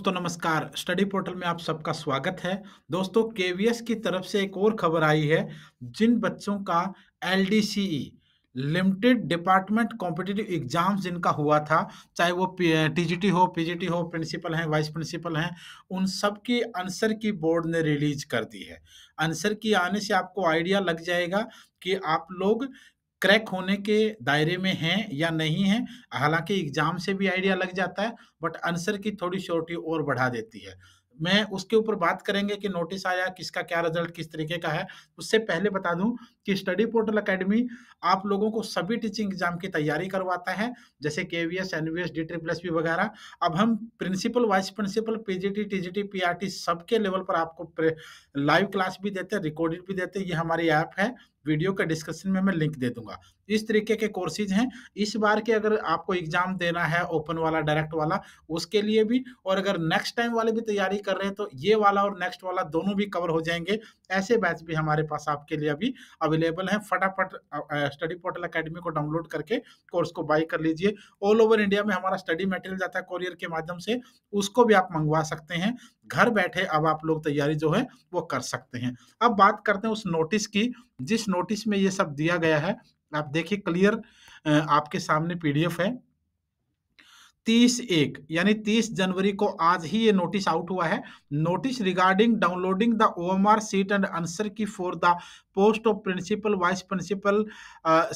दोस्तों नमस्कार study portal में आप सबका स्वागत है दोस्तों केवीएस की तरफ से एक और खबर आई है जिन बच्चों का L limited department competitive exam जिनका हुआ था चाहे वो टीजीटी हो पीजीटी हो प्रिंसिपल हैं वाइस प्रिंसिपल हैं उन सब की आंसर की बोर्ड ने रिलीज कर दी है आंसर की आने से आपको आइडिया लग जाएगा कि आप लोग क्रैक होने के दायरे में हैं या नहीं है हालांकि एग्जाम से भी आइडिया लग जाता है बट आंसर की थोड़ी श्योरिटी और बढ़ा देती है मैं उसके ऊपर बात करेंगे कि नोटिस आया किसका क्या रिजल्ट किस तरीके का है उससे पहले बता दूं कि स्टडी पोर्टल एकेडमी आप लोगों को सभी टीचिंग एग्जाम की तैयारी करवाता है जैसे K V S N V S D tree plus भी वगैरह अब हम principal vice principal P G G T T T P R T सबके लेवल पर आपको लाइव क्लास भी देते हैं रिकॉर्डेड भी देते हैं ये हमारी ऐप है वीडियो का डिस्क्रिप्शन में मैं लिंक दे दूंगा इस तरीके के कोर्सेज हैं इस बार के अगर आपको एग्जाम देना है ओपन वाला डायरेक्ट वाला उसके लिए भी और अगर नेक्स्ट टाइम वाले भी तैयारी कर रहे हैं तो ये वाला और नेक्स्ट वाला दोनों भी कवर हो जाएंगे ऐसे बैच भी हमारे पास आपके लिए अभी अवेलेबल हैं फटाफट स्टडी पोर्टल अकेडमी को डाउनलोड करके कोर्स को बाई कर लीजिए ऑल ओवर इंडिया में हमारा स्टडी मटेरियल जाता है कोरियर के माध्यम से उसको भी आप मंगवा सकते हैं घर बैठे अब आप लोग तैयारी जो है वो कर सकते हैं अब बात करते हैं उस नोटिस की जिस नोटिस में ये सब दिया गया है आप देखिए क्लियर आपके सामने पीडीएफ है तीस एक यानी तीस जनवरी को आज ही ये नोटिस आउट हुआ है notice regarding downloading the O M R sheet and answer key for the post of principal vice principal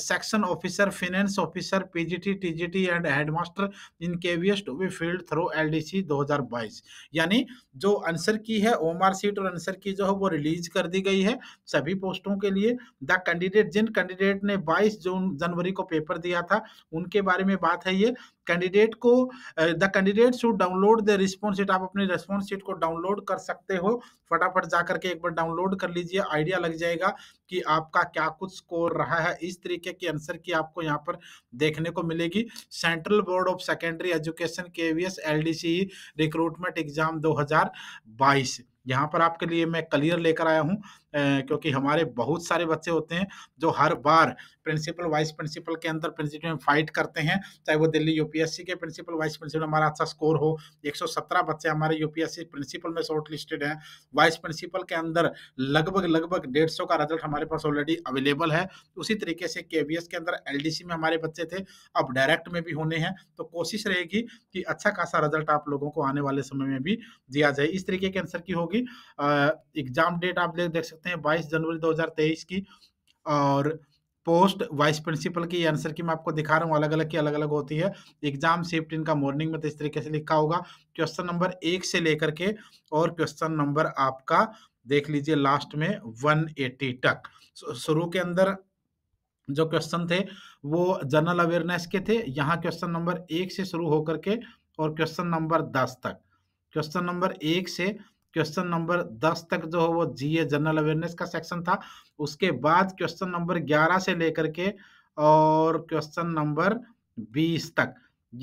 section officer finance officer PGT TGT and headmaster in KVS to be filled through LDC 2022 यानी जो answer की है OMR seat और answer की जो है वो release कर दी गई है सभी पोस्टों के लिए द कैंडिडेट जिन कैंडिडेट ने 22 जून जनवरी को पेपर दिया था उनके बारे में बात है ये कैंडिडेट को the candidate should download the response sheet आप अपनी रिस्पॉन्स शीट को डाउनलोड कर सकते हो फटाफट जाकर के एक बार डाउनलोड कर लीजिए आइडिया लग जाएगा कि आपका क्या कुछ स्कोर रहा है इस तरीके के आंसर की आपको यहाँ पर देखने को मिलेगी Central Board of Secondary Education K V S recruitment exam बाईस यहाँ पर आपके लिए मैं क्लियर लेकर आया हूँ क्योंकि हमारे बहुत सारे बच्चे होते हैं जो हर बार प्रिंसिपल वाइस प्रिंसिपल के अंदर प्रिंसिपल में फाइट करते हैं चाहे वो दिल्ली यूपीएससी के प्रिंसिपल वाइस प्रिंसिपल हमारा अच्छा स्कोर हो 117 बच्चे हमारे यूपीएससी प्रिंसिपल में शॉर्ट लिस्टेड हैं वाइस प्रिंसिपल के अंदर लगभग लगभग डेढ़ सौ का रिजल्ट हमारे पास ऑलरेडी अवेलेबल है उसी तरीके से के के अंदर एल में हमारे बच्चे थे अब डायरेक्ट में भी होने हैं तो कोशिश रहेगी कि अच्छा खासा रिजल्ट आप लोगों को आने वाले समय में भी दिया जाए इस तरीके के आंसर की होगी होगी एग्जाम डेट आप देख सकते हैं बाईस जनवरी दो की और पोस्ट वाइस प्रिंसिपल की आंसर की मैं आपको दिखा रहा हूँ अलग अलग की अलग अलग होती है एग्जाम शिफ्ट इनका मॉर्निंग में तो इस तरीके से लिखा होगा क्वेश्चन नंबर एक से लेकर के और क्वेश्चन नंबर आपका देख लीजिए लास्ट में 180 तक शुरू के अंदर जो क्वेश्चन थे वो जनरल अवेयरनेस के थे यहाँ क्वेश्चन नंबर एक से शुरू होकर के और क्वेश्चन नंबर दस तक क्वेश्चन नंबर एक से क्वेश्चन नंबर दस तक जो है वो जीए जनरल अवेयरनेस का सेक्शन था उसके बाद क्वेश्चन नंबर ग्यारह से लेकर के और क्वेश्चन नंबर बीस तक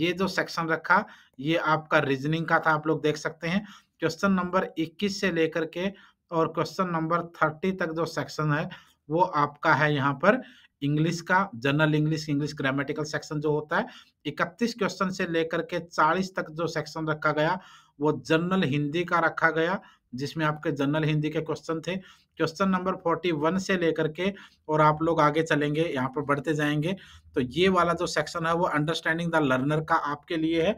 ये जो सेक्शन रखा ये आपका रीजनिंग का था आप लोग देख सकते हैं क्वेश्चन नंबर 21 से लेकर के और क्वेश्चन नंबर 30 तक जो सेक्शन है वो आपका है यहाँ पर इंग्लिश का general English English grammatical section जो होता है इकतीस क्वेश्चन से लेकर के चालीस तक जो सेक्शन रखा गया वो जनरल हिंदी का रखा गया जिसमें आपके जनरल हिंदी के क्वेश्चन थे क्वेश्चन नंबर फोर्टी वन से लेकर के और आप लोग आगे चलेंगे यहाँ पर बढ़ते जाएंगे तो ये वाला जो सेक्शन है वो अंडरस्टैंडिंग द लर्नर का आपके लिए है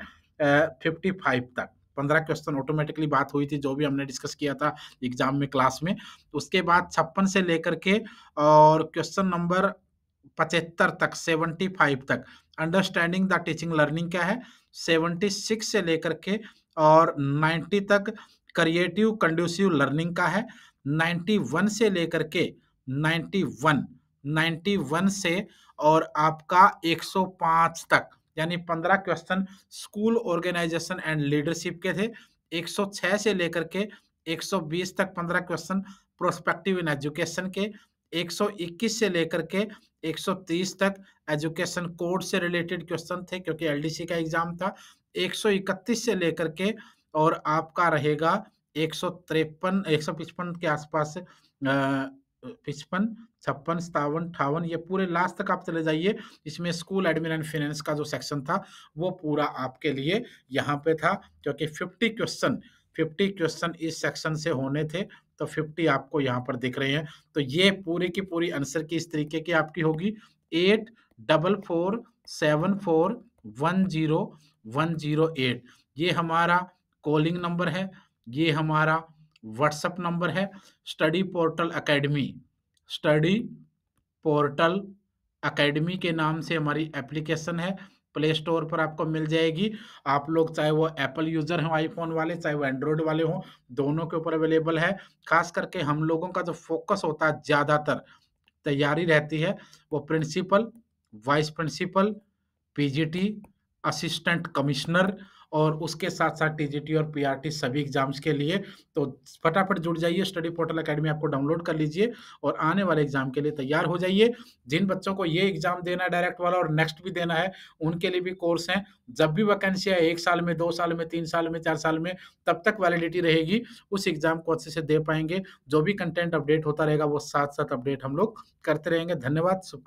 फिफ्टी फाइव तक पंद्रह क्वेश्चन ऑटोमेटिकली बात हुई थी जो भी हमने डिस्कस किया था एग्जाम में क्लास में उसके बाद छप्पन से लेकर के और क्वेश्चन नंबर पचहत्तर तक सेवेंटी फाइव तक अंडरस्टैंडिंग द टीचिंग लर्निंग क्या है सेवेंटी सिक्स से लेकर के और नाइन्टी तक क्रिएटिव कंड्यूसिव लर्निंग का है नाइन्टी वन से लेकर के नाइन्टी वन नाइन्टी वन से और आपका एक सौ पाँच तक यानी पंद्रह question school organisation and leadership के थे एक सौ छः से लेकर के एक सौ बीस तक पंद्रह क्वेश्चन प्रोस्पेक्टिव इन एजुकेशन के 121 से लेकर के 130 तक एजुकेशन कोड से रिलेटेड क्वेश्चन थे क्योंकि एलडीसी का एग्जाम था 131 से लेकर के और आपका रहेगा एक सौ तिरपन एक सौ पचपन के आसपास पचपन छप्पन सतावन अठावन ये पूरे लास्ट तक आप चले जाइए इसमें स्कूल एडमिन एंड फाइनेंस का जो सेक्शन था वो पूरा आपके लिए यहाँ पे था क्योंकि फिफ्टी क्वेश्चन फिफ्टी क्वेश्चन इस सेक्शन से होने थे तो 50 आपको यहाँ पर दिख रहे हैं तो ये पूरी की पूरी आंसर की इस तरीके की आपकी होगी eight double four seven four one zero one zero eight ये हमारा कॉलिंग नंबर है ये हमारा व्हाट्सएप नंबर है study portal academy study portal academy के नाम से हमारी एप्लीकेशन है प्ले स्टोर पर आपको मिल जाएगी आप लोग चाहे वो एप्पल यूज़र हो आईफोन वाले चाहे वो एंड्रॉयड वाले हो दोनों के ऊपर अवेलेबल है खास करके हम लोगों का जो फोकस होता है ज़्यादातर तैयारी रहती है वो principal vice principal PGT assistant commissioner और उसके साथ साथ टीजीटी और पीआरटी सभी एग्जाम्स के लिए तो फटाफट जुड़ जाइए स्टडी पोर्टल अकेडमी आपको डाउनलोड कर लीजिए और आने वाले एग्जाम के लिए तैयार हो जाइए जिन बच्चों को ये एग्जाम देना है डायरेक्ट वाला और नेक्स्ट भी देना है उनके लिए भी कोर्स है जब भी वैकेंसी है एक साल में दो साल में तीन साल में चार साल में तब तक वैलिडिटी रहेगी उस एग्जाम को अच्छे से दे पाएंगे जो भी कंटेंट अपडेट होता रहेगा वो साथ साथ अपडेट हम लोग करते रहेंगे धन्यवाद